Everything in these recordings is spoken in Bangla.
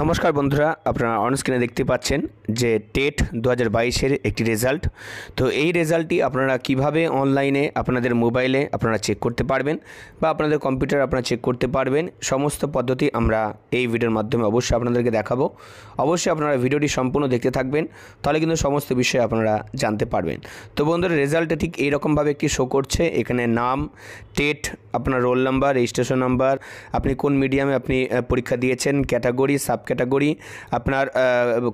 নমস্কার বন্ধুরা আপনারা অনস্ক্রিনে দেখতে পাচ্ছেন যে টেট দু হাজার বাইশের একটি রেজাল্ট তো এই রেজাল্টটি আপনারা কিভাবে অনলাইনে আপনাদের মোবাইলে আপনারা চেক করতে পারবেন বা আপনাদের কম্পিউটার আপনারা চেক করতে পারবেন সমস্ত পদ্ধতি আমরা এই ভিডিওর মাধ্যমে অবশ্যই আপনাদেরকে দেখাবো অবশ্যই আপনারা ভিডিওটি সম্পূর্ণ দেখতে থাকবেন তাহলে কিন্তু সমস্ত বিষয়ে আপনারা জানতে পারবেন তো বন্ধুরা রেজাল্টটা ঠিক এইরকমভাবে একটি শো করছে এখানে নাম টেট আপনার রোল নাম্বার রেজিস্ট্রেশন নাম্বার আপনি কোন মিডিয়ামে আপনি পরীক্ষা দিয়েছেন ক্যাটাগরি সাব ক্যাটাগরি আপনার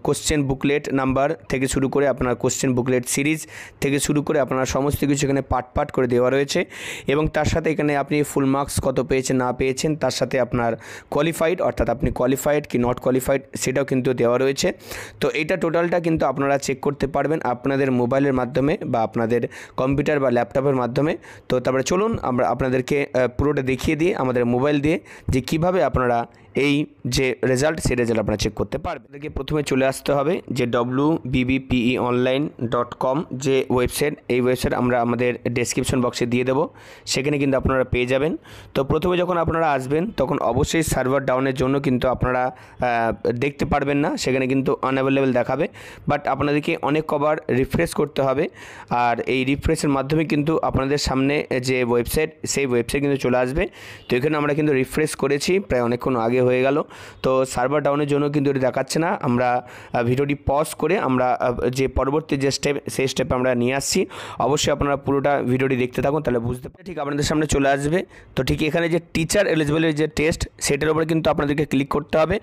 কোশ্চেন বুকলেট নাম্বার থেকে শুরু করে আপনার কোশ্চেন বুকলেট সিরিজ থেকে শুরু করে আপনার সমস্ত কিছু এখানে পাট পাট করে দেওয়া রয়েছে এবং তার সাথে এখানে আপনি ফুল মার্কস কত পেয়েছেন না পেয়েছেন তার সাথে আপনার কোয়ালিফাইড অর্থাৎ আপনি কোয়ালিফাইড কি নট কোয়ালিফাইড সেটাও কিন্তু দেওয়া রয়েছে তো এটা টোটালটা কিন্তু আপনারা চেক করতে পারবেন আপনাদের মোবাইলের মাধ্যমে বা আপনাদের কম্পিউটার বা ল্যাপটপের মাধ্যমে তো তারপরে চলুন আমরা আপনাদেরকে পুরোটা দেখিয়ে দিয়ে আমাদের মোবাইল দিয়ে যে কিভাবে আপনারা এই যে রেজাল্ট সেই রেজাল্ট আপনারা চেক করতে পারবেন আপনাদেরকে প্রথমে চলে আসতে হবে যে ডব্লু বিবিপিই অনলাইন ডট কম যে ওয়েবসাইট এই ওয়েবসাইট আমরা আমাদের ডেসক্রিপশন বক্সে দিয়ে দেবো সেখানে কিন্তু আপনারা পেয়ে যাবেন তো প্রথমে যখন আপনারা আসবেন তখন অবশ্যই সার্ভার ডাউনের জন্য কিন্তু আপনারা দেখতে পারবেন না সেখানে কিন্তু আনঅ্যাভেলেবেল দেখাবে বাট আপনাদেরকে অনেক কবার রিফ্রেশ করতে হবে আর এই রিফ্রেশের মাধ্যমে কিন্তু আপনাদের সামনে যে ওয়েবসাইট সেই ওয়েবসাইট কিন্তু চলে আসবে তো এখানে আমরা কিন্তু রিফ্রেশ করেছি প্রায় অনেকক্ষণ আগে হয়ে গেল তো সার্ভার ডাউনের জন্য কিন্তু এটা দেখাচ্ছে না আমরা ভিডিওটি পজ করে আমরা যে পরবর্তী যে স্টেপ সেই স্টেপে আমরা নিয়ে আসছি অবশ্যই আপনারা পুরোটা ভিডিওটি দেখতে থাকুন তাহলে বুঝতে পারেন ঠিক আপনাদের সামনে চলে আসবে তো ঠিক এখানে যে টিচার এলিজিবলের যে টেস্ট সেটার উপরে কিন্তু আপনাদেরকে ক্লিক করতে হবে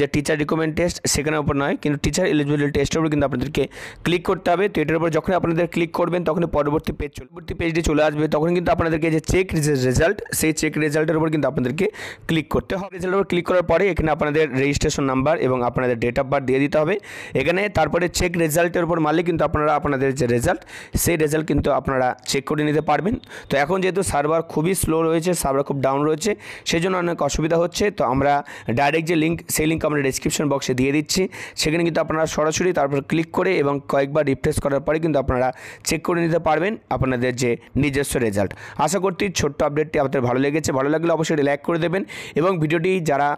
যে টিচার রিকমেন্ড টেস্ট সেখানের উপর নয় কিন্তু টিচার এলিজিবিলিটি টেস্টের উপর কিন্তু আপনাদেরকে ক্লিক করতে হবে তো এটার উপর যখন আপনাদের ক্লিক করবেন তখন পরবর্তী পেজ পরবর্তী পেজটি চলে আসবে তখন কিন্তু আপনাদেরকে যে চেক রেজাল্ট সেই চেক রেজাল্টের উপর কিন্তু আপনাদেরকে ক্লিক করতে হবে রেজাল্টের উপর ক্লিক করার পরে এখানে আপনাদের রেজিস্ট্রেশন নাম্বার এবং আপনাদের ডেট অফ বার্থ দিয়ে দিতে হবে এখানে তারপরে চেক রেজাল্টের উপর মারলে কিন্তু আপনারা আপনাদের যে রেজাল্ট সেই রেজাল্ট কিন্তু আপনারা চেক করে নিতে পারবেন তো এখন যেহেতু সার্ভার খুবই স্লো রয়েছে সার্ভার খুব ডাউন রয়েছে সেই জন্য অনেক অসুবিধা হচ্ছে তো আমরা ডাইরেক্ট যে লিঙ্ক সেই লিঙ্ক আমরা ডিসক্রিপশন বক্সে দিয়ে দিচ্ছি সেখানে কিন্তু আপনারা সরাসরি তারপর ক্লিক করে এবং কয়েকবার রিফ্রেশ করার পরে কিন্তু আপনারা চেক করে নিতে পারবেন আপনাদের যে নিজস্ব রেজাল্ট আশা করছি ছোট্ট আপডেটটি আপনাদের ভালো লেগেছে ভালো লাগলে অবশ্যই লাইক করে দেবেন এবং ভিডিওটি যা যারা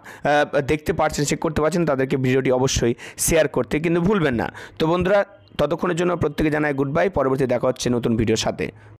দেখতে পারছেন চেক করতে পারছেন তাদেরকে ভিডিওটি অবশ্যই শেয়ার করতে কিন্তু ভুলবেন না তো বন্ধুরা ততক্ষণের জন্য প্রত্যেকে জানায় গুড বাই পরবর্তী দেখা হচ্ছে নতুন ভিডিওর সাথে